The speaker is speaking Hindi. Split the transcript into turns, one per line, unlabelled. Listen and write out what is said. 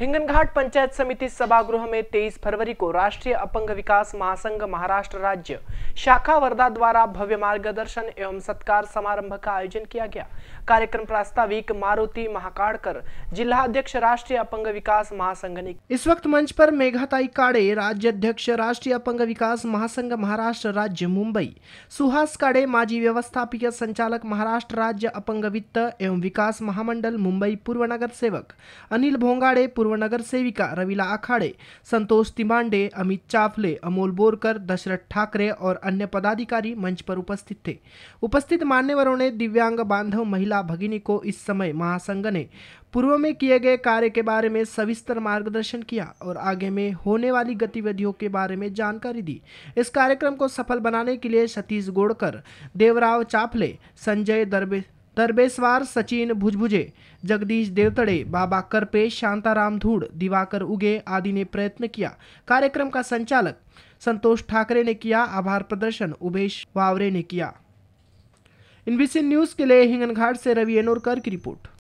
हिंगनघाट पंचायत समिति सभागृह में 23 फरवरी को राष्ट्रीय अपंग विकास महासंघ महाराष्ट्र राज्य शाखा वर्धा द्वारा भव्य मार्गदर्शन एवं सत्कार समारंभ का आयोजन किया गया कार्यक्रम प्रास्ताविक मारुति महाकाड़कर जिला अध्यक्ष राष्ट्रीय अपंग विकास महासंघ ने इस वक्त मंच पर मेघाताई काड़े राज्य अध्यक्ष राष्ट्रीय अपंग विकास महासंघ महाराष्ट्र राज्य मुंबई सुहास काड़े माजी व्यवस्थापीय संचालक महाराष्ट्र राज्य अपंग वित्त एवं विकास महामंडल मुंबई पूर्व नगर सेवक अनिल भोंगाड़े पूर्व पूर्व नगर सेविका रविला अखाड़े संतोष तिमांडे अमित चाफले अमोल बोरकर दशरथ ठाकरे और अन्य पदाधिकारी मंच पर उपस्थित थे उपस्थित मान्यवरों ने दिव्यांग बांधव महिला भगिनी को इस समय महासंघ ने पूर्व में किए गए कार्य के बारे में सविस्तर मार्गदर्शन किया और आगे में होने वाली गतिविधियों के बारे में जानकारी दी इस कार्यक्रम को सफल बनाने के लिए सतीश गोड़कर देवराव चापले संजय दरबे तरबेश्वर सचिन भुजभुजे जगदीश देवतड़े बाबा करपे शांताराम धूड़ दिवाकर उगे आदि ने प्रयत्न किया कार्यक्रम का संचालक संतोष ठाकरे ने किया आभार प्रदर्शन उमेश वावरे ने किया इनबीसी न्यूज के लिए हिंगनघाट से रवि एनोरकर की रिपोर्ट